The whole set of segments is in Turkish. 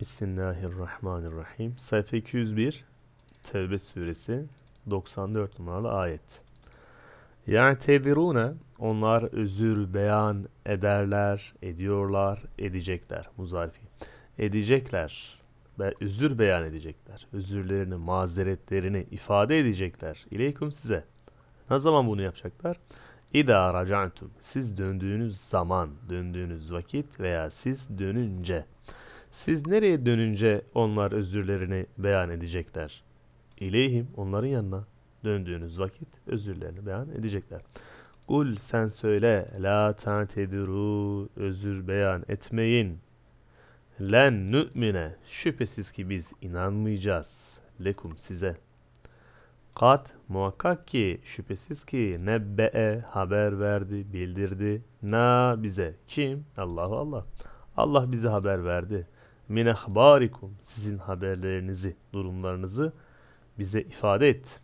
Bismillahirrahmanirrahim. Sayfa 201 Tevbe suresi 94 numaralı ayet. Ya'tediruna onlar özür beyan ederler, ediyorlar, edecekler. Muzarifi. Edecekler ve özür beyan edecekler. Özürlerini, mazeretlerini ifade edecekler. İleyküm size. Ne zaman bunu yapacaklar? İda racantum. Siz döndüğünüz zaman, döndüğünüz vakit veya siz dönünce. Siz nereye dönünce onlar özürlerini beyan edecekler? İleyhim onların yanına döndüğünüz vakit özürlerini beyan edecekler. Kul sen söyle la ta'tediru özür beyan etmeyin. Len nü'mine şüphesiz ki biz inanmayacağız. Lekum size. Kat muhakkak ki şüphesiz ki nebbe'e haber verdi, bildirdi. Na bize kim? Allahu Allah. Allah bize haber verdi min ahbarikum sizin haberlerinizi, durumlarınızı bize ifade et.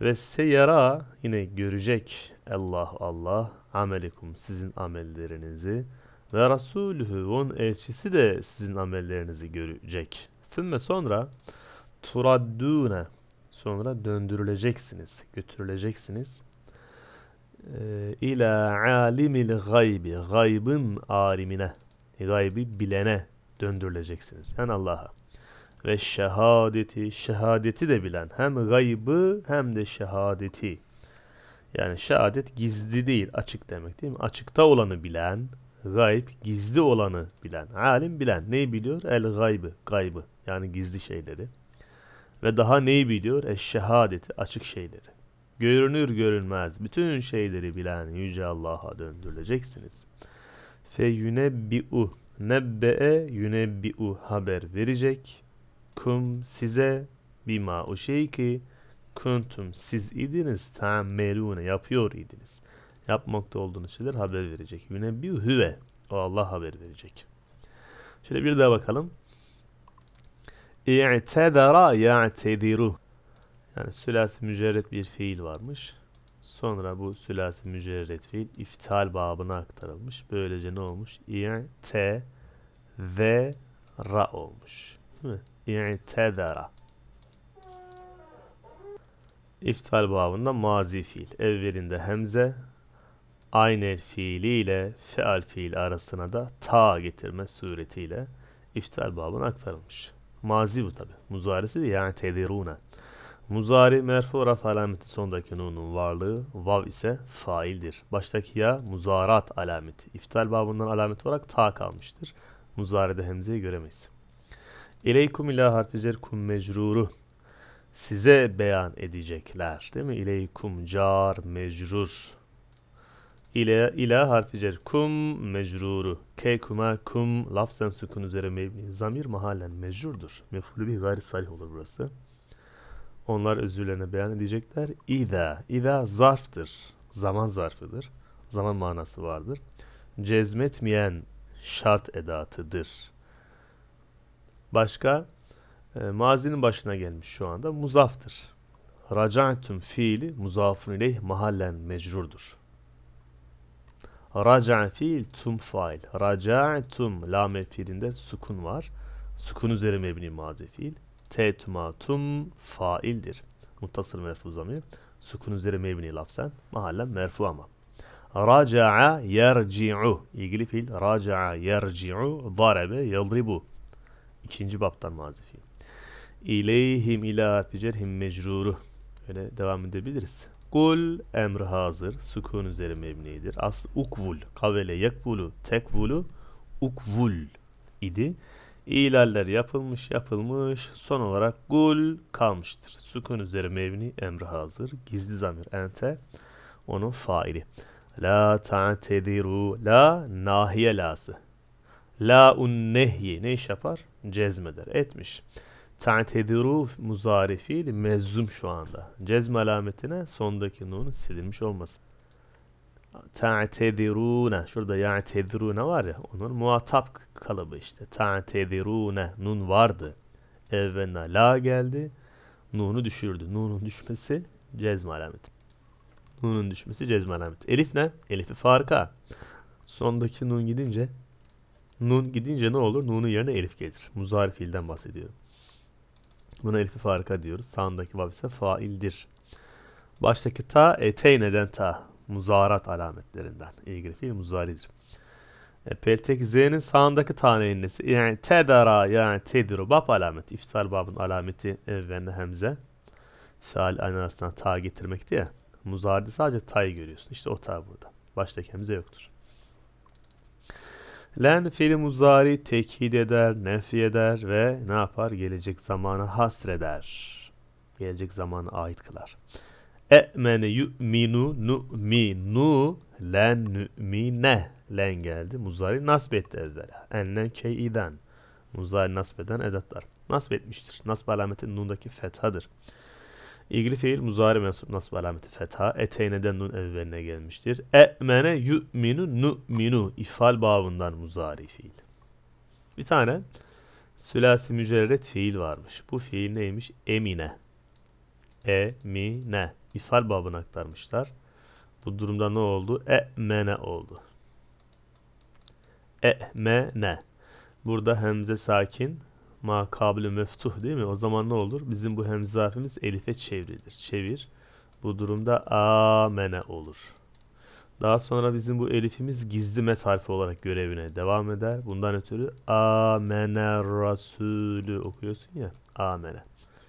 Ve seyara yine görecek Allah Allah amelikum sizin amellerinizi ve Resulühü onun elçisi de sizin amellerinizi görecek. Sümme sonra turaddune sonra döndürüleceksiniz, götürüleceksiniz. Ee, ila alimil gaybi, gaybın alimine, gaybi bilene döndürüleceksiniz. Yani Allah'a. Ve şehadeti, şehadeti de bilen. Hem gaybı hem de şehadeti. Yani şehadet gizli değil, açık demek değil mi? Açıkta olanı bilen, gayb, gizli olanı bilen. Alim bilen. Neyi biliyor? El gaybı, gaybı. Yani gizli şeyleri. Ve daha neyi biliyor? Eş şehadeti, açık şeyleri. Görünür görünmez bütün şeyleri bilen Yüce Allah'a döndürüleceksiniz. Fe yünebbi'u Nebbe'e yünebbi'u haber verecek. Kum size bima o şey ki kuntum siz idiniz tamerune yapıyor idiniz. Yapmakta olduğunuz şeyler haber verecek. Yünebbi'u hüve. O Allah haber verecek. Şöyle bir daha bakalım. İ'tedara ya'tediru. Yani sülasi mücerret bir fiil varmış. Sonra bu sülasi mücerret fiil iftal babına aktarılmış. Böylece ne olmuş? İ'te ve ra olmuş. ra. İftal babında mazi fiil. Evvelinde hemze, aynel fiili ile feal fiil arasına da ta getirme suretiyle iftal babına aktarılmış. Mazi bu tabi. Muzaresi yani tediruna. Muzari merfu raf alameti sondaki nunun varlığı, vav ise faildir. Baştaki ya muzarat alameti. İftal babından alamet olarak ta kalmıştır. Muzari'de hemzeyi göremeyiz. İleykum ila harficer kum mecruru. Size beyan edecekler. Değil mi? İleykum car mecrur. İle, ila harfi cer kum mecruru. Ke kuma kum lafzen sükun üzere mebni. Zamir mahallen mecrurdur. Mefulü bir gayri sarih olur burası. Onlar özürlerini beyan edecekler. İza, İza zarftır. Zaman zarfıdır. Zaman manası vardır. Cezmetmeyen şart edatıdır. Başka e, mazinin başına gelmiş şu anda muzaftır. Raca'tun fiili muzafun ileyh mahallen mecrurdur. Raca fiil tüm fail. Raca'tum la fiilinde sukun var. Sukun üzeri mebni mazi fiil. Tetumatum faildir. Muttasıl merfu zamir. Sukun üzeri mebni lafzen. Mahallen merfu ama. Raca'a yerci'u. İlgili fiil. Raca'a yerci'u. Darebe yadribu. İkinci baptan mazi fiil. İleyhim ila harfi mecruru. Öyle devam edebiliriz. Kul emr hazır. Sukun üzeri mebnidir. As ukvul. Kavele yekvulu. Tekvulu. Ukvul idi. İlaller yapılmış yapılmış. Son olarak gul kalmıştır. Sukun üzeri mevni emri hazır. Gizli zamir ente onun faili. La ta'tediru la nahiye lası. La un nehyi ne iş yapar? Cezmeder etmiş. Ta'tediru muzari fiil mezzum şu anda. Cezme alametine sondaki nunun silinmiş olması ta'tedirune şurada ya'tedirune var ya onun muhatap kalıbı işte ta'tedirune nun vardı evvelna la geldi nunu düşürdü nunun düşmesi cezm alameti nunun düşmesi cezm alameti elif ne elifi farka sondaki nun gidince nun gidince ne olur nunun yerine elif gelir muzari fiilden bahsediyorum buna elifi farka diyoruz sağındaki vav ise faildir baştaki ta eteyne'den ta muzarat alametlerinden. İlgili fiil muzaridir. E, peltek Z'nin sağındaki tane innesi. Yani tedara yani tediru. Bab alameti. İftal babın alameti evvenne hemze. Sal arasından ta getirmek diye Muzaride sadece ta'yı görüyorsun. İşte o ta burada. Baştaki hemze yoktur. Len fiili muzari tekit eder, nefi eder ve ne yapar? Gelecek zamanı hasreder. Gelecek zamana ait kılar. E'mene yu'minu nu'minu len nü'mine len geldi. Muzari nasb etti evvela. Enlen key'iden. Muzari nasb eden edatlar. Nasb etmiştir. Nasb alameti nundaki fethadır. İlgili fiil muzari mensup nasb alameti fetha. Eteyneden nun evveline gelmiştir. E'mene yu'minu nu'minu. ifal babından muzari fiil. Bir tane sülasi mücerret fiil varmış. Bu fiil neymiş? Emine. Emine. İfal babını aktarmışlar. Bu durumda ne oldu? E'mene oldu. E'mene. Burada hemze sakin, makabülü meftuh değil mi? O zaman ne olur? Bizim bu hemze harfimiz elife çevrilir. Çevir. Bu durumda amene olur. Daha sonra bizim bu elifimiz gizli mes harfi olarak görevine devam eder. Bundan ötürü amene rasulü okuyorsun ya. Amene.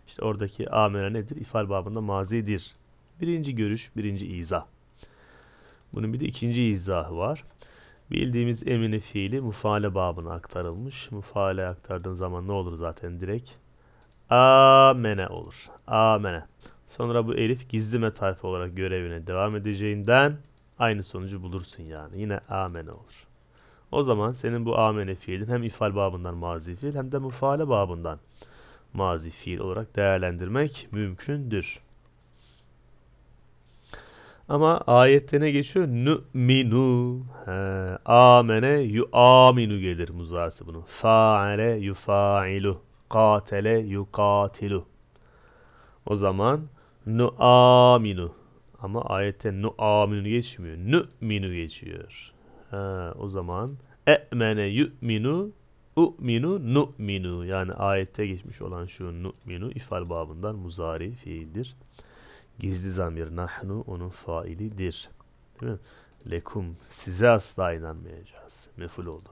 İşte oradaki amene nedir? İfal babında mazidir. Birinci görüş, birinci izah. Bunun bir de ikinci izahı var. Bildiğimiz emini fiili mufale babına aktarılmış. Mufale aktardığın zaman ne olur zaten direkt? Amene olur. Amene. Sonra bu elif gizlime tarifi olarak görevine devam edeceğinden aynı sonucu bulursun yani. Yine amene olur. O zaman senin bu amene fiilin hem ifal babından mazi fiil hem de mufale babından mazi fiil olarak değerlendirmek mümkündür. Ama ayette ne geçiyor? Nü'minu. He. Amene yu'aminu gelir muzası bunu. Fa'ale yufailu. Katele yukatilu. O zaman nu'aminu. Ama ayette nu'aminu geçmiyor. Nü'minu geçiyor. He. O zaman e'mene yu'minu U'minu nu'minu yani ayette geçmiş olan şu nu'minu ifal babından muzari fiildir. Gizli zamir nahnu onun failidir. Değil mi? Lekum size asla inanmayacağız. Meful oldu.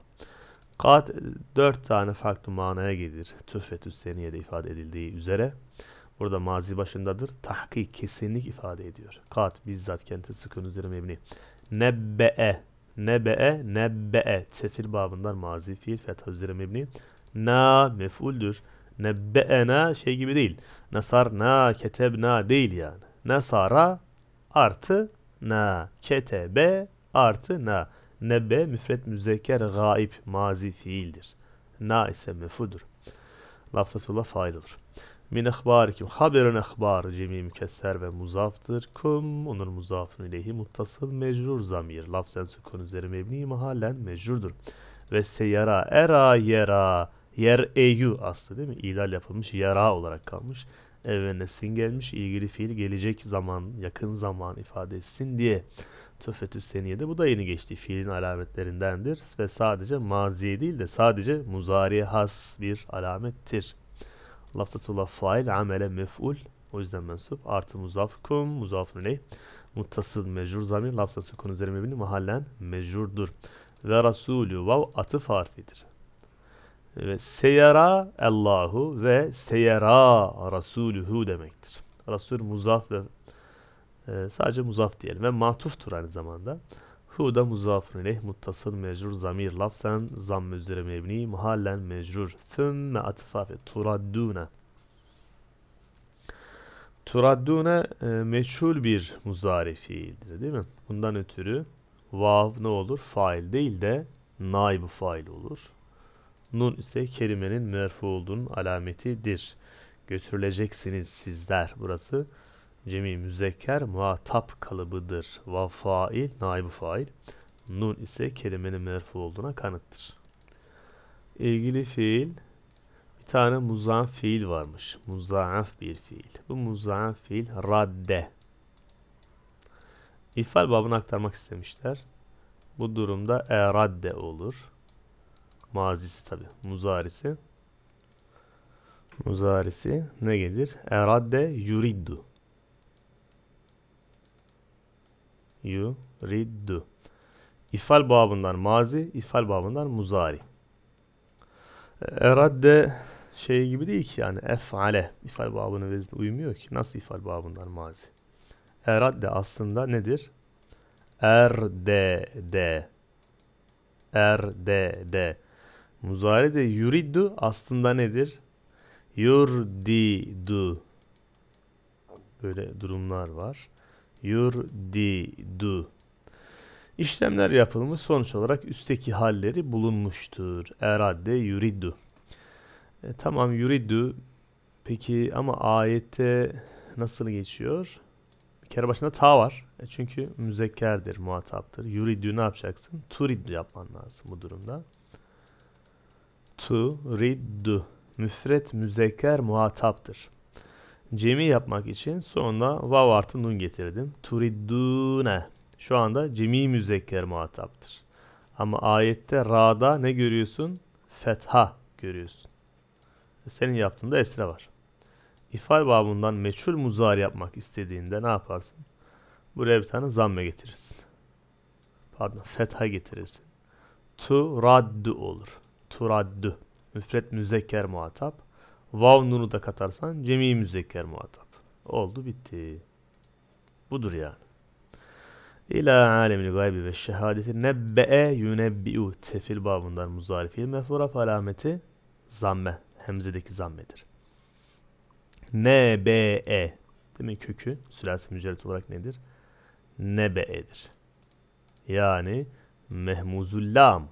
Kat dört tane farklı manaya gelir. Tüfetü seniyede ifade edildiği üzere. Burada mazi başındadır. Tahkik, kesinlik ifade ediyor. Kat bizzat kente sükun üzeri mebni. Nebbe'e, nebe'e, nebbe'e. Sefil babından mazi fiil fetha üzeri mebni. Na mefuldür. na şey gibi değil. Nasar Nasarna, ketebna değil yani. Nasara artı ne Ketebe artı ne Nebbe müfret müzekker gaib mazi fiildir. Na ise mefudur. Lafzatullah fail olur. Min kim? haberin ehbar cemi mükesser ve muzaftır. Kum onun muzafın ileyhi muttasıl mecrur zamir. Lafzen sükun üzeri mebni mahallen mecrurdur. Ve seyara era yera yer eyu aslı değil mi? İlal yapılmış yara olarak kalmış evrene sin gelmiş ilgili fiil gelecek zaman yakın zaman ifade etsin diye töfetü seniyede bu da yeni geçti fiilin alametlerindendir ve sadece maziye değil de sadece muzariye has bir alamettir. Lafzatullah fail amele mef'ul o yüzden mensup artı muzaf kum muzafun ne? Muttasıl mecrur zamir lafzatı sukun üzerine mahallen mecrurdur. Ve rasulü vav atıf harfidir. Ve Seyara Allahu ve seyara Rasuluhu demektir. Rasul muzaf ve e, sadece muzaf diyelim ve matuftur aynı zamanda. Hu da muzafun ileyh muttasıl mecrur zamir lafzen zamm üzere mebni muhallen mecrur thümme atıfa ve turaddune Turaddune e, meçhul bir muzari fiildir değil mi? Bundan ötürü vav ne olur? Fail değil de naibu fail olur. Nun ise kelimenin merfu olduğunun alametidir. Götürüleceksiniz sizler. Burası cemi müzekker muhatap kalıbıdır. Va fail naibu fail. Nun ise kelimenin merfu olduğuna kanıttır. İlgili fiil bir tane muzan fiil varmış. Muzaaf bir fiil. Bu muzaaf fiil radde. İfal babını aktarmak istemişler. Bu durumda eradde olur mazisi tabi muzarisi muzarisi ne gelir? Eradde yuriddu yuriddu İfal babından mazi, ifal babından muzari. Eradde şey gibi değil ki yani efale ifal babının vezni uymuyor ki. Nasıl ifal babından mazi? Eradde aslında nedir? Erdede. Erdede. Muzari de yuriddu aslında nedir? Yurdidu. Böyle durumlar var. Yurdidu. İşlemler yapılmış sonuç olarak üstteki halleri bulunmuştur. Erade yuridu E, tamam yuridu Peki ama ayette nasıl geçiyor? Bir kere başında ta var. E, çünkü müzekkerdir, muhataptır. Yuriddu ne yapacaksın? Turiddu yapman lazım bu durumda to riddu müfret müzekker muhataptır. Cemi yapmak için sonuna vav artı nun getirdim. ne. Şu anda cemi müzekker muhataptır. Ama ayette ra'da ne görüyorsun? Fetha görüyorsun. Senin yaptığında esre var. İfal babından meçhul muzar yapmak istediğinde ne yaparsın? Buraya bir tane zamme getirirsin. Pardon fetha getirirsin. To raddu olur turaddü. Müfret müzekker muhatap. Vav nunu da katarsan cemi müzekker muhatap. Oldu bitti. Budur yani. İlâ alemil gaybi ve şehadeti nebbe'e yünebbi'u tefil babından muzarifi mefuraf alameti zamme. Hemzedeki zammedir. Nebe'e değil mi? Kökü sülasi mücerret olarak nedir? Nebe'edir. Yani mehmuzullam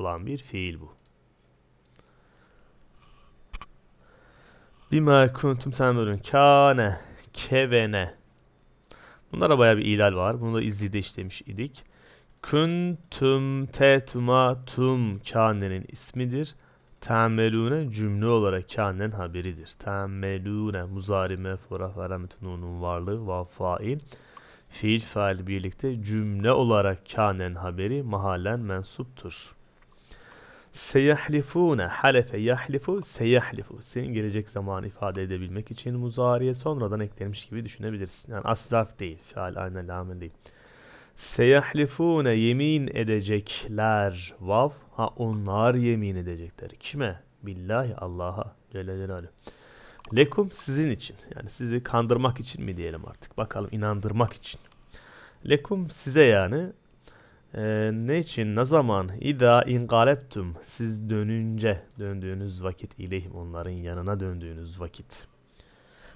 olan bir fiil bu. Bima kuntum temelün kâne kevene. Bunlara baya bir ilal var. Bunu da izlide işlemiş idik. Kuntum tetuma tum kânenin ismidir. Temelune cümle olarak kânen haberidir. Temelune muzari mefura ferametununun varlığı vav fail. Fiil fail birlikte cümle olarak kânen haberi mahallen mensuptur. Seyahlifune halefe yahlifu seyahlifu. Senin gelecek zamanı ifade edebilmek için muzariye sonradan eklenmiş gibi düşünebilirsin. Yani asraf değil. Fial aynen lamen değil. Seyahlifune yemin edecekler. Vav. Ha onlar yemin edecekler. Kime? Billahi Allah'a. Celle Celaluhu. Lekum sizin için. Yani sizi kandırmak için mi diyelim artık. Bakalım inandırmak için. Lekum size yani ee, ne için, ne zaman? İda ingaleptum. Siz dönünce, döndüğünüz vakit ileyhim. Onların yanına döndüğünüz vakit.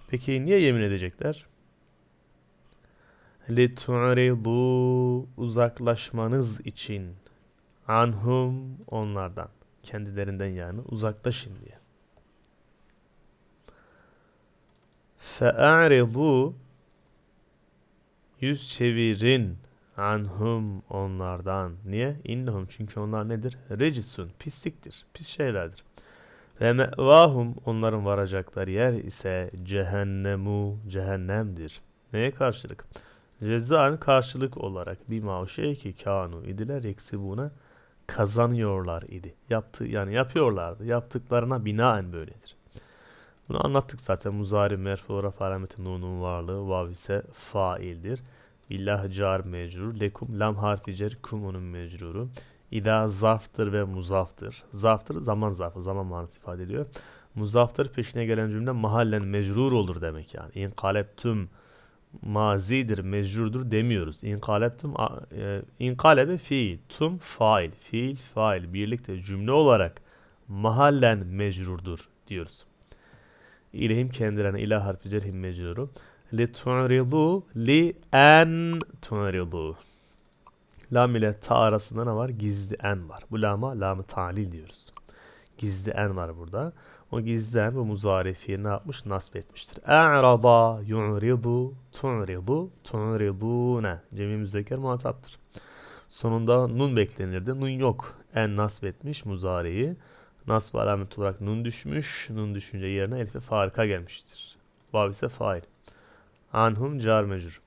Peki niye yemin edecekler? Litu'ridu uzaklaşmanız için. Anhum onlardan. Kendilerinden yani uzaklaşın diye. Fe'aridu yüz çevirin Anhum onlardan. Niye? İnnehum çünkü onlar nedir? Recisun pisliktir, pis şeylerdir. Ve mevahum onların varacakları yer ise cehennemu cehennemdir. Neye karşılık? Cezan karşılık olarak bir maşe ki kanu idiler yeksibuna kazanıyorlar idi. Yaptı yani yapıyorlardı. Yaptıklarına binaen böyledir. Bunu anlattık zaten. Muzari merfu raf alameti nunun varlığı vav ise faildir. İllah car mecrur. Lekum lam harfi cer kumunun mecruru. İda zarftır ve muzaftır. Zarftır zaman zarfı, zaman manası ifade ediyor. Muzaftır peşine gelen cümle mahallen mecrur olur demek yani. İnkalep tüm mazidir, mecrurdur demiyoruz. İnkalep tüm, e, inkalebe fiil, tüm fail, fiil fail birlikte cümle olarak mahallen mecrurdur diyoruz. İlehim kendilerine ilah harfi cerhim mecruru. Li tu'ridu li en tu'ridu. Lam ile ta arasında ne var? Gizli en var. Bu lama lamı talil diyoruz. Gizli en var burada. O gizli en bu muzarifi ne yapmış? Nasip etmiştir. E'rada yu'ridu tu'ridu tu'ridune. Cemil müzekker muhataptır. Sonunda nun beklenirdi. Nun yok. En nasip etmiş muzariyi. Nasb alamet olarak nun düşmüş. Nun düşünce yerine elife ve farika gelmiştir. Vav ise fail anhum car mecur.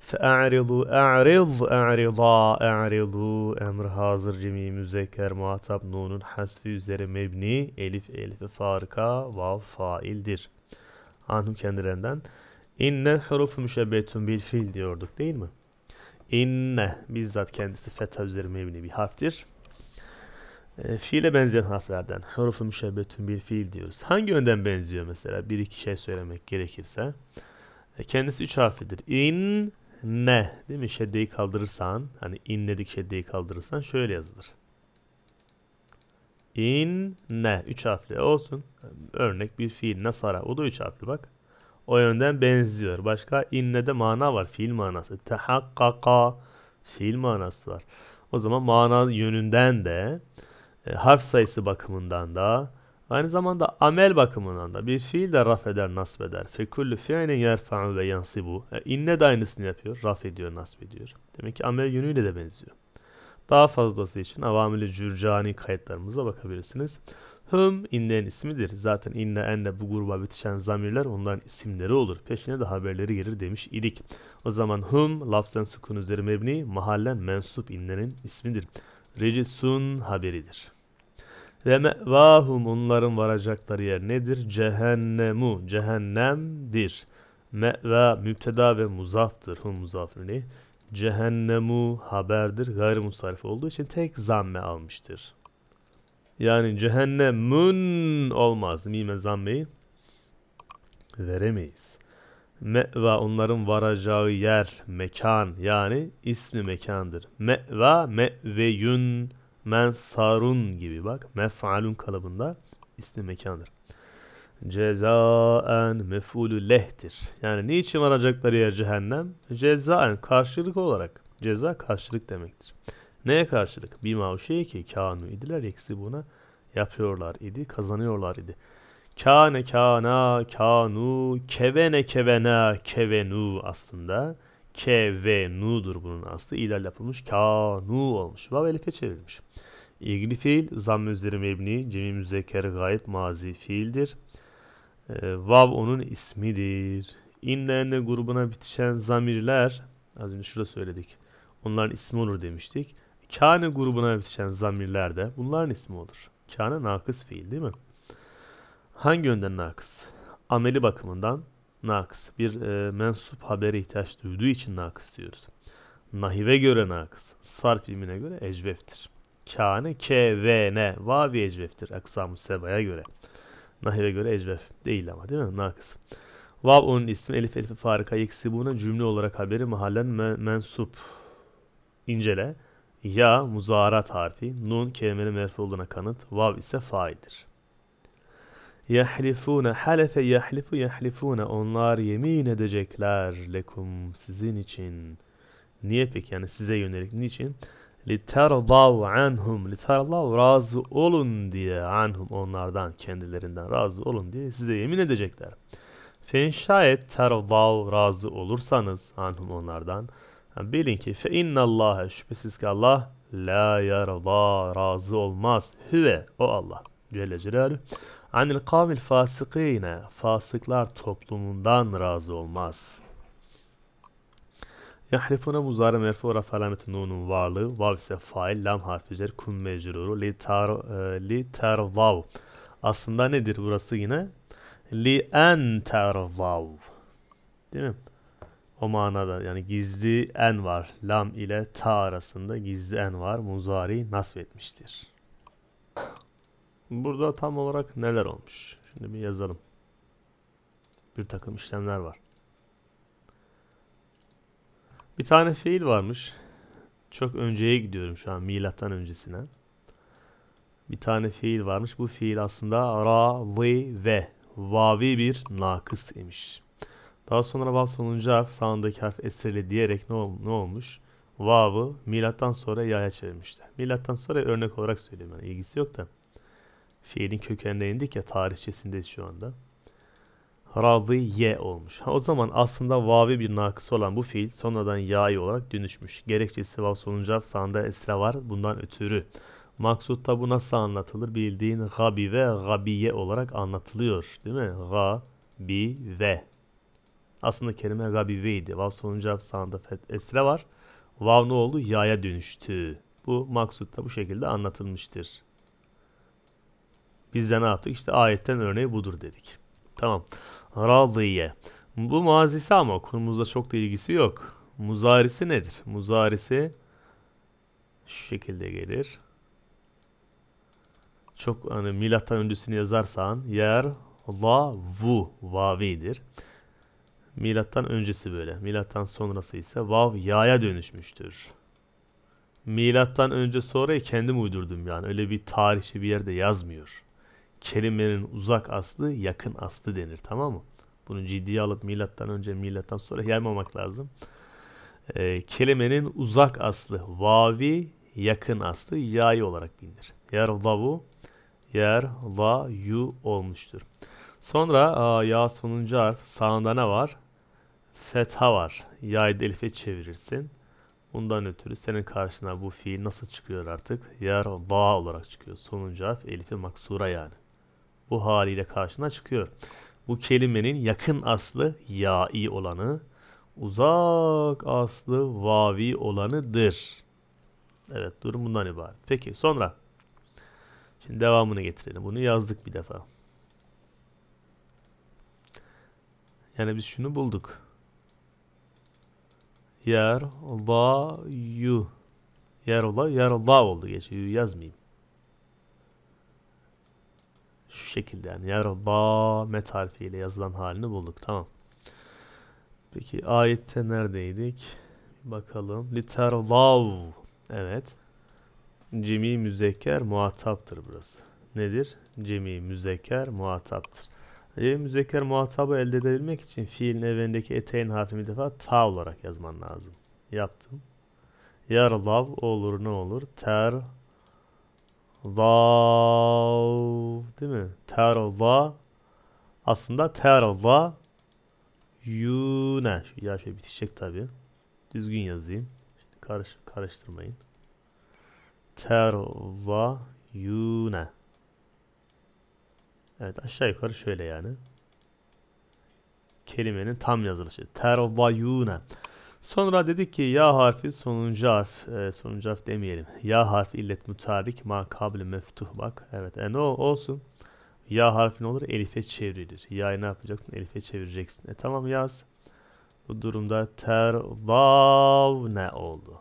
Fe'arizu, e'riz, e'riza, e'rizu. Emr hazır cemi müzekker muhatap nunun hasfi üzere mebni. Elif, elife farika, vav faildir. Anhum kendilerinden. inne huruf müşebbetun bil fil diyorduk değil mi? İnne bizzat kendisi fetha üzeri mebni bir harftir. E, fiile benzeyen harflerden huruf müşebbetun bil fiil diyoruz. Hangi önden benziyor mesela? Bir iki şey söylemek gerekirse. E, kendisi üç harflidir. İn ne değil mi? Şeddeyi kaldırırsan hani inledik şeddeyi kaldırırsan şöyle yazılır. İn ne? Üç harfli olsun. Örnek bir fiil nasara. O da üç harfli bak. O yönden benziyor. Başka inne de mana var. Fiil manası. Tehakkaka. Fiil manası var. O zaman mana yönünden de e, harf sayısı bakımından da Aynı zamanda amel bakımından da bir fiil de raf eder, nasb eder. Fekullü fiilin yerfa'u ve yansibu. E, inne de aynısını yapıyor. Raf ediyor, nasb ediyor. Demek ki amel yönüyle de benziyor. Daha fazlası için avamili cürcani kayıtlarımıza bakabilirsiniz. Hüm inne'nin ismidir. Zaten inne enne bu gruba bitişen zamirler onların isimleri olur. Peşine de haberleri gelir demiş idik. O zaman hüm lafzen sukun üzeri mebni mahallen mensup inne'nin ismidir. Recisun haberidir. Ve me'vahum onların varacakları yer nedir? Cehennemu cehennemdir. Me'va müpteda ve muzaftır. Hum muzafrini. Cehennemu haberdir. Gayri musarif olduğu için tek zamme almıştır. Yani cehennemun olmaz. Mime zammeyi veremeyiz. Me'va onların varacağı yer, mekan yani ismi mekandır. Me'va me'veyun mensarun gibi bak mef'alun kalıbında ismi mekandır. Cezaen mef'ulü lehtir. Yani niçin varacakları yer cehennem? Cezaen karşılık olarak. Ceza karşılık demektir. Neye karşılık? Bir mavşeye ki kanu idiler eksi buna yapıyorlar idi, kazanıyorlar idi. Kâne kana kanu, kevene kevena, kevenu aslında K nu'dur bunun aslı. İ'ler yapılmış. Kanu olmuş. Vav elife çevrilmiş. İlgili fiil zamm üzeri mebni. Cemi müzekker gayb mazi fiildir. E, vav onun ismidir. İnne grubuna bitişen zamirler az önce şurada söyledik. Onların ismi olur demiştik. Kane grubuna bitişen zamirler de bunların ismi olur. Kane nakıs fiil değil mi? Hangi yönden nakıs? Ameli bakımından nakıs. Bir e, mensup habere ihtiyaç duyduğu için nakıs diyoruz. Nahive göre nakıs. Sarf ilmine göre ecveftir. Kâne, ke, ve, ne. Vavi ecveftir. Aksam-ı sebaya göre. Nahive göre ecvef. Değil ama değil mi? Nakıs. Vav onun ismi elif elif farika yeksibuna cümle olarak haberi mahallen me, mensup. İncele. Ya muzarat harfi. Nun kelimenin merfi olduğuna kanıt. Vav ise faildir. Yahlifuna halefe yahlifu yahlifuna onlar yemin edecekler lekum sizin için. Niye peki yani size yönelik niçin? Literdav anhum literdav razı olun diye anhum onlardan kendilerinden razı olun diye size yemin edecekler. Fe şayet terdav razı olursanız anhum onlardan bilin ki fe innallâhe şüphesiz ki Allah la yarda razı olmaz. Hüve o Allah. Celle Celaluhu Anil kavil fasıkine fasıklar toplumundan razı olmaz. Yahlifuna muzari merfu raf alameti nunun varlığı vav ise fail lam harfi üzeri kum mecruru li, tar, e, li tervav. Aslında nedir burası yine? Li en tervav. Değil mi? O manada yani gizli en var. Lam ile ta arasında gizli en var. Muzari nasip etmiştir. Burada tam olarak neler olmuş? Şimdi bir yazalım. Bir takım işlemler var. Bir tane fiil varmış. Çok önceye gidiyorum şu an milattan öncesine. Bir tane fiil varmış. Bu fiil aslında ra, vi, ve. Vavi bir nakıs imiş. Daha sonra vav sonuncu harf sağındaki harf esirli diyerek ne, ol, ne olmuş? Vav'ı milattan sonra yaya çevirmişler. Milattan sonra örnek olarak söylüyorum. Yani ilgisi yok da. Şehrin kökenine indik ya tarihçesindeyiz şu anda. Radı ye olmuş. Ha, o zaman aslında vavi bir nakıs olan bu fiil sonradan yai olarak dönüşmüş. Gerekçesi vav sonuncu sağında esra var bundan ötürü. Maksutta bu nasıl anlatılır? Bildiğin gabi ve gabiye olarak anlatılıyor. Değil mi? Gabi ve. Aslında kelime gabi veydi. Vav sonuncu sağında esra var. Vav ne oldu? Ya'ya dönüştü. Bu maksutta bu şekilde anlatılmıştır. Biz de ne yaptık? İşte ayetten örneği budur dedik. Tamam. Radiye. Bu mazisi ama konumuzda çok da ilgisi yok. Muzarisi nedir? Muzarisi şu şekilde gelir. Çok hani milattan öncesini yazarsan yer la vu vavidir. Milattan öncesi böyle. Milattan sonrası ise vav yaya dönüşmüştür. Milattan önce sonrayı kendim uydurdum yani. Öyle bir tarihi bir yerde yazmıyor. Kelimenin uzak aslı yakın aslı denir tamam mı? Bunu ciddiye alıp milattan önce milattan sonra yaymamak lazım. E, kelimenin uzak aslı vavi yakın aslı yayı olarak bilinir. Yer Yerdavu yer va yu olmuştur. Sonra a, ya sonuncu harf sağında ne var? Fetha var. Yayda elife çevirirsin. Bundan ötürü senin karşına bu fiil nasıl çıkıyor artık? Yer va olarak çıkıyor. Sonuncu harf elife maksura yani bu haliyle karşına çıkıyor. Bu kelimenin yakın aslı ya'i olanı, uzak aslı vavi olanıdır. Evet durum bundan ibaret. Peki sonra şimdi devamını getirelim. Bunu yazdık bir defa. Yani biz şunu bulduk. Yer la yu. Yer la yer la oldu geçiyor. Yazmayayım. Şu şekilde yani yardamet harfiyle yazılan halini bulduk. Tamam. Peki ayette neredeydik? Bakalım. Litervav. Evet. Cemi müzekker muhataptır burası. Nedir? Cemi müzekker muhataptır. Cemi müzekker muhatabı elde edebilmek için fiilin evindeki eteğin harfini bir defa ta olarak yazman lazım. Yaptım. Yarlav olur ne olur? Ter Vav değil mi? Terva aslında terva yune. Ya şey bitişecek tabi. Düzgün yazayım. Şimdi karış, karıştırmayın. Terva yune. Evet aşağı yukarı şöyle yani. Kelimenin tam yazılışı. Terva yune. Sonra dedik ki ya harfi sonuncu harf, e, sonuncu harf demeyelim. Ya harfi illet mutarik ma kabli meftuh bak. Evet e ne olsun. Ya harfi ne olur? Elife çevrilir. ya ne yapacaksın? Elife çevireceksin. E tamam yaz. Bu durumda ter ne oldu?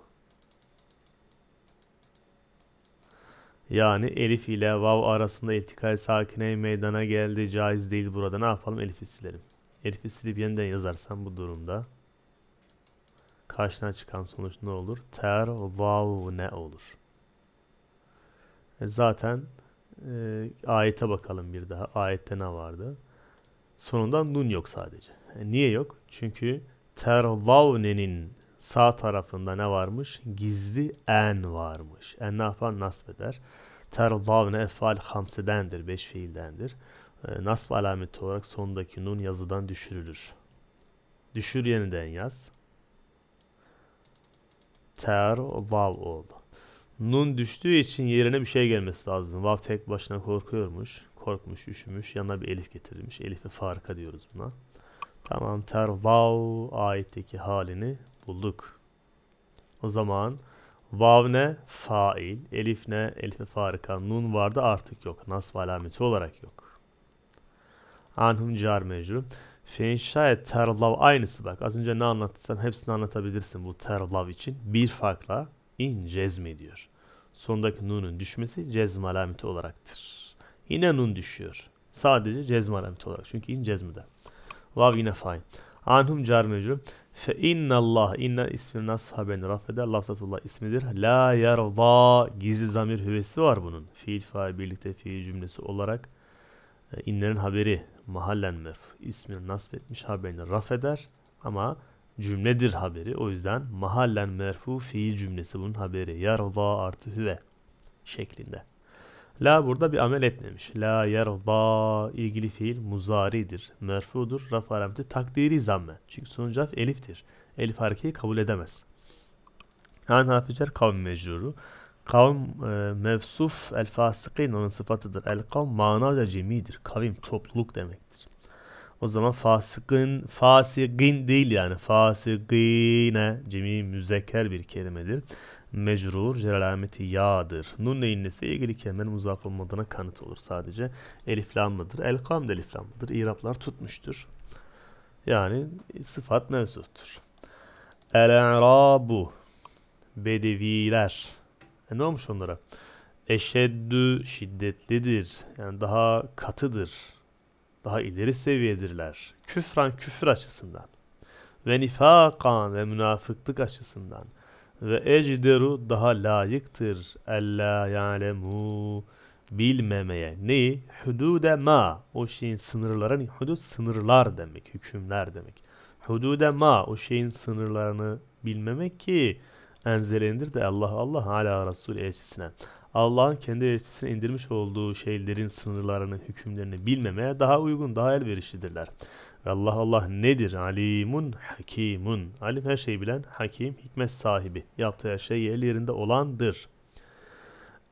Yani elif ile vav arasında iltikay sakine meydana geldi. Caiz değil burada. Ne yapalım? Elif'i silelim. Elif'i silip yeniden yazarsam bu durumda karşına çıkan sonuç ne olur? Ter vav ne olur? E, zaten e, ayete bakalım bir daha. Ayette ne vardı? Sonunda nun yok sadece. E, niye yok? Çünkü tervavnenin sağ tarafında ne varmış? Gizli en varmış. En ne yapar? Nasb eder. Tervavne efal hamsedendir. Beş fiildendir. E, nasb alameti olarak sondaki nun yazıdan düşürülür. Düşür yeniden yaz ter vav oldu. Nun düştüğü için yerine bir şey gelmesi lazım. Vav tek başına korkuyormuş. Korkmuş, üşümüş. Yanına bir elif getirilmiş. Elife farka diyoruz buna. Tamam ter vav ayetteki halini bulduk. O zaman vav ne? Fail. Elif ne? Elife farka. Nun vardı artık yok. Nasb alameti olarak yok. Anhum car mecrur. Fenşae terlav aynısı bak. Az önce ne anlattıysam hepsini anlatabilirsin bu terlav için. Bir farkla in cezmi diyor. Sondaki nunun düşmesi cezm alameti olaraktır. Yine nun düşüyor. Sadece cezm alameti olarak. Çünkü in cezmide. Vav yine fain. Anhum car mecrum. Fe inna Allah inna ismin nasf haberini rafeder. Lafzatullah ismidir. La yarda gizli zamir hüvesi var bunun. Fiil fail birlikte fiil cümlesi olarak e, inlerin haberi mahallen mef ismini nasip etmiş haberini raf eder ama cümledir haberi. O yüzden mahallen merfu fiil cümlesi bunun haberi. Yarda artı hüve şeklinde. La burada bir amel etmemiş. La yarda ilgili fiil muzaridir. Merfudur. Raf alameti takdiri zamme. Çünkü sonuç eliftir. Elif harekeyi kabul edemez. An haficer kavmi mecruru. Kavm e, mevsuf el fasıkîn onun sıfatıdır. El kavm manaca cemidir. Kavim topluluk demektir. O zaman fasıkın, fasıkın değil yani. Fasıkine cemi müzekker bir kelimedir. Mecrur, cerelameti yağdır. Nun neyin neyinlesi ilgili kelimenin muzaf olmadığına kanıt olur sadece. Eliflamlıdır. El kavm de eliflamlıdır. İraplar tutmuştur. Yani sıfat mevsuftur. El-i'rabu Bedeviler e ne olmuş onlara? Eşeddü şiddetlidir. Yani daha katıdır. Daha ileri seviyedirler. Küfran küfür açısından. Ve nifakan ve münafıklık açısından. Ve ecderu daha layıktır. Ella ya'lemu bilmemeye. Neyi? Hudude ma. O şeyin sınırlara, hani hudud sınırlar demek, hükümler demek. Hudude ma. O şeyin sınırlarını bilmemek ki enzele de Allah Allah hala Resul elçisine. Allah'ın kendi elçisine indirmiş olduğu şeylerin sınırlarını, hükümlerini bilmemeye daha uygun, daha elverişlidirler. Ve Allah Allah nedir? Alimun hakimun. Alim her şeyi bilen, hakim hikmet sahibi. Yaptığı her şey el yerinde olandır.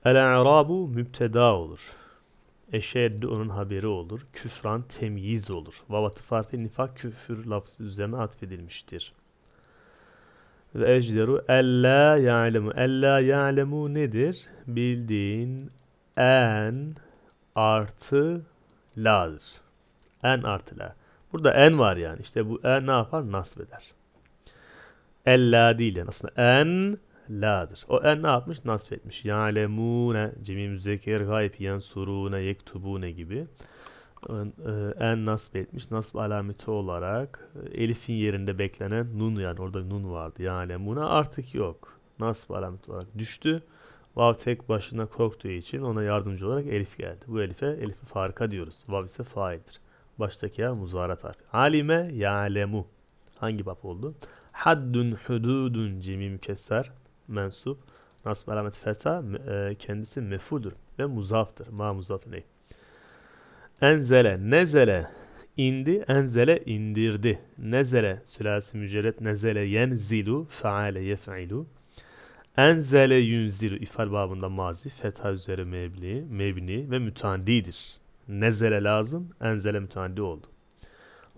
El-i'rabu mübteda olur. Eşeddi onun haberi olur. Küfran temyiz olur. Vavatı farfi nifak küfür lafzı üzerine atfedilmiştir. Ve ejderu ella ya'lemu. Ella ya'lemu nedir? Bildiğin en artı la'dır. En artı la. Burada en var yani. İşte bu en ne yapar? Nasb eder. Ella değil yani aslında en la'dır. O en ne yapmış? Nasb etmiş. Ya'lemune, cemi müzekker, gayb, yansurune, yektubune gibi. E, en nasb etmiş. Nasb alameti olarak e, elifin yerinde beklenen nun yani orada nun vardı. Yani buna artık yok. Nasb alameti olarak düştü. Vav tek başına korktuğu için ona yardımcı olarak elif geldi. Bu elife elifi farka diyoruz. Vav ise faildir. Baştaki ya muzarat harfi. Alime ya'lemu. Hangi bab oldu? Haddun hududun cemi mükesser mensup. Nasb alameti feta e, kendisi mefudur ve muzaftır. Ma muzaf ney? Enzele, nezele indi, enzele indirdi. Nezele sülasi mücerret, nezele yenzilu, faale yef'ilu. Enzele yunzilu ifal babında mazi, fetha üzere mebni, mebni ve mütandidir. Nezele lazım, enzele müteandi oldu.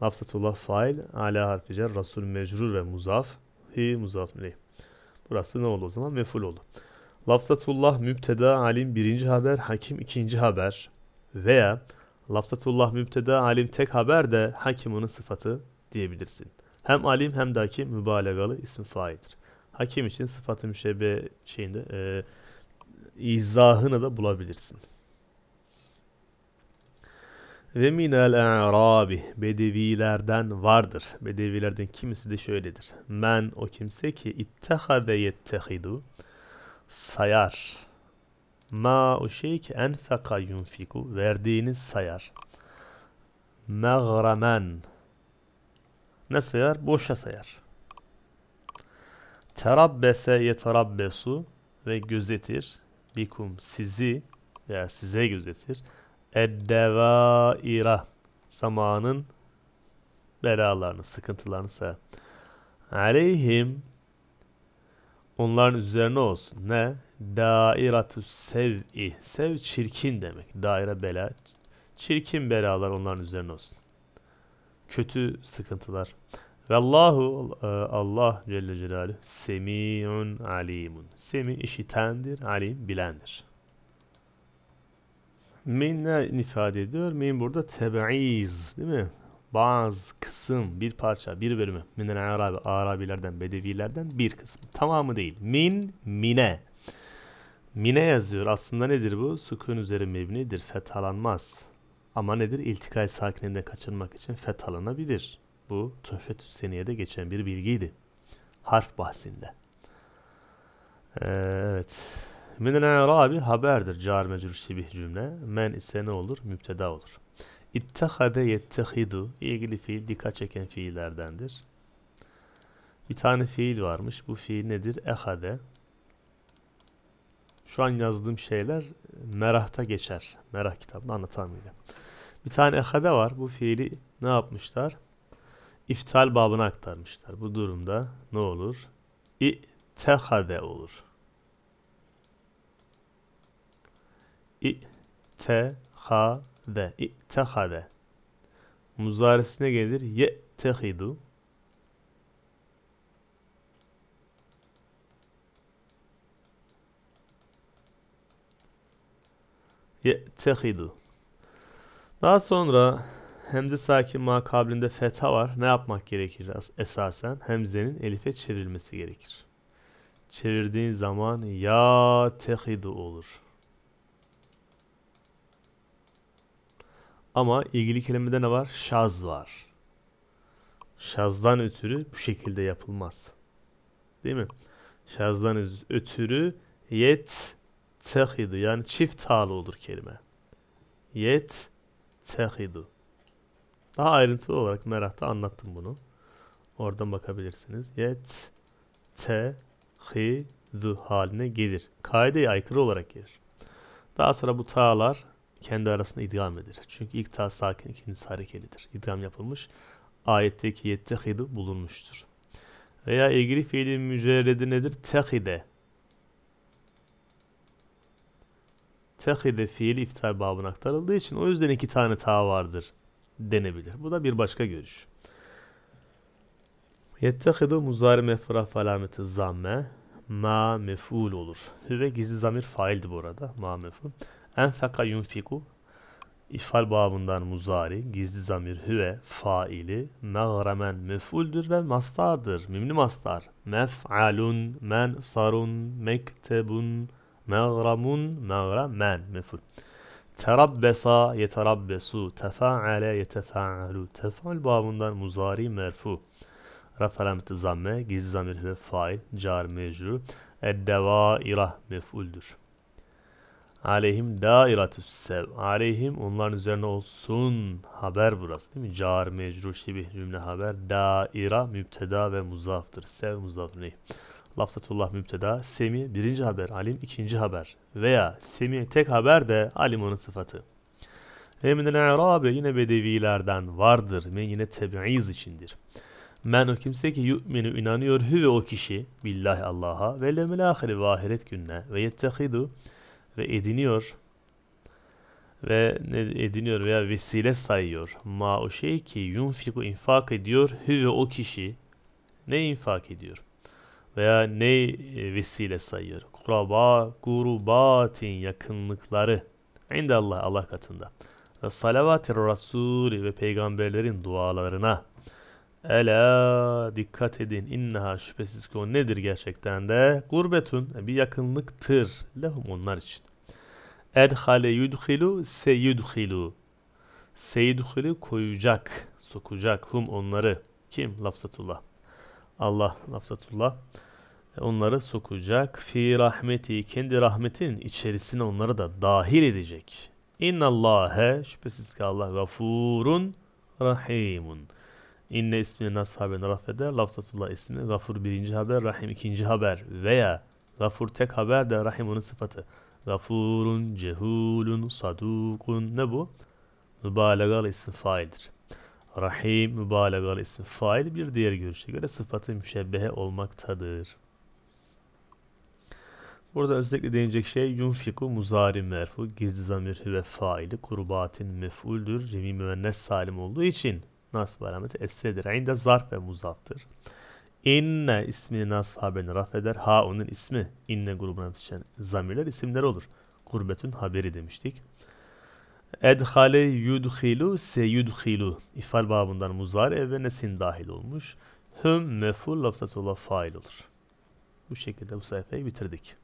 Lafzatullah fail, ala harfi cer, rasul mecrur ve muzaf, hi muzaf ney. Burası ne oldu o zaman? Meful oldu. Lafzatullah mübteda alim birinci haber, hakim ikinci haber veya Lafzatullah mübteda alim tek haber de hakim onun sıfatı diyebilirsin. Hem alim hem de hakim mübalağalı ismi faildir. Hakim için sıfatı müşebbe şeyinde e, izahını da bulabilirsin. Ve minel e'rabi bedevilerden vardır. Bedevilerden kimisi de şöyledir. Men o kimse ki ittehaze yettehidu sayar Ma o şey ki enfeka yunfiku verdiğini sayar. Meğremen ne sayar? Boşa sayar. Terabbese yeterabbesu ve gözetir bikum sizi veya size gözetir. Eddevaira zamanın belalarını, sıkıntılarını sayar. Aleyhim onların üzerine olsun. Ne? Dairatu sev'i. Sev çirkin demek. Daire bela. Çirkin belalar onların üzerine olsun. Kötü sıkıntılar. Ve Allahu e, Allah Celle Celaluhu semiun alimun. Semi işitendir, alim bilendir. Min ne ifade ediyor? Min burada tebeiz değil mi? bazı kısım bir parça bir bölümü minen arabi arabilerden bedevilerden bir kısmı tamamı değil min mine mine yazıyor aslında nedir bu sükun üzeri mebnidir fethalanmaz ama nedir iltikay sakininde kaçınmak için fethalanabilir bu Tuhfetü de geçen bir bilgiydi harf bahsinde ee, evet minen arabi haberdir car mecrur şibih cümle men ise ne olur müpteda olur İttehade yettehidu ilgili fiil dikkat çeken fiillerdendir. Bir tane fiil varmış. Bu fiil nedir? Ehade. Şu an yazdığım şeyler merahta geçer. Merah kitabını anlatamıyla. Bir tane ehade var. Bu fiili ne yapmışlar? İftal babına aktarmışlar. Bu durumda ne olur? İttehade olur. İttehade ittehade ittehade muzaresine gelir yettehidu yettehidu daha sonra hemze sakin makabilinde fetha var. Ne yapmak gerekir esasen? Hemzenin elife çevrilmesi gerekir. Çevirdiğin zaman ya tehidu olur. Ama ilgili kelimede ne var? Şaz var. Şazdan ötürü bu şekilde yapılmaz. Değil mi? Şazdan ötürü yet tehidu yani çift talı olur kelime. Yet tehidu. Daha ayrıntılı olarak merakta anlattım bunu. Oradan bakabilirsiniz. Yet te hi haline gelir. Kaideye aykırı olarak gelir. Daha sonra bu tağlar kendi arasında idgam edilir. Çünkü ilk ta sakin, ikincisi harekelidir. İdgam yapılmış. Ayetteki yettehidu bulunmuştur. Veya ilgili fiilin mücerredi nedir? Tehide. Tehide fiili iftar babına aktarıldığı için o yüzden iki tane ta vardır denebilir. Bu da bir başka görüş. Yettehidu muzari mefraf alameti zamme ma meful olur. Ve gizli zamir faildi bu arada. Ma meful. Enfeka yunfiku ifal babından muzari, gizli zamir hüve, faili, mağremen mef'uldür ve mastardır. Mimli mastar. Mef'alun, men sarun, mektebun, mağramun, mağramen mef'ul. Terabbesa, yeterabbesu, tefaale, yetefaalu. Tefal babından muzari merfu. Referamti zamme, gizli zamir hüve, fail, car mecru. Eddevaira mef'uldür. Aleyhim dairatüs sev. Aleyhim onların üzerine olsun. Haber burası değil mi? Car, mecru, şibih cümle haber. Daira mübteda ve muzaftır. Sev muzaf ney? Lafzatullah mübteda. Semi birinci haber. Alim ikinci haber. Veya semi tek haber de alim onun sıfatı. Eminen arabe yine bedevilerden vardır. Men yine tebiiz içindir. Men o kimse ki yu'minu inanıyor hüve o kişi billahi Allah'a ve lemil ahire ve ahiret gününe ve yettehidu ve ediniyor ve ne ediniyor veya vesile sayıyor. Ma o şey ki yunfiku infak ediyor ve o kişi ne infak ediyor veya ne e, vesile sayıyor. Kuraba, gurubatin yakınlıkları inde Allah Allah katında ve salavatir rasul ve peygamberlerin dualarına Ela dikkat edin inna şüphesiz ki o nedir gerçekten de gurbetun e, bir yakınlıktır lehum onlar için. Edhale yudhilu seyudhilu seyudhilu koyacak sokacak hum onları kim lafzatullah Allah lafzatullah e, onları sokacak fi rahmeti kendi rahmetin içerisine onları da dahil edecek. Allah'e şüphesiz ki Allah gafurun rahimun. İnne ismi nas haberin rafede, lafzatullah ismi, gafur birinci haber, rahim ikinci haber veya gafur tek haber de rahim onun sıfatı. Gafurun, cehulun, sadukun ne bu? Mübalegal isim faildir. Rahim mübalegal isim fail bir diğer görüşe göre sıfatı müşebbehe olmaktadır. Burada özellikle değinecek şey yunfiku muzari merfu gizli zamir ve faili kurbatin mef'uldür. Cemi müennes salim olduğu için nasb alamet esredir. İnde zarf ve muzaftır. İnne ismini nasb haberini raf eder. Ha onun ismi. İnne grubuna düşen zamirler isimler olur. Kurbetün haberi demiştik. Edhale yudhilu se yudhilu. İfal babından muzare ve nesin dahil olmuş. Hüm meful lafzatullah fail olur. Bu şekilde bu sayfayı bitirdik.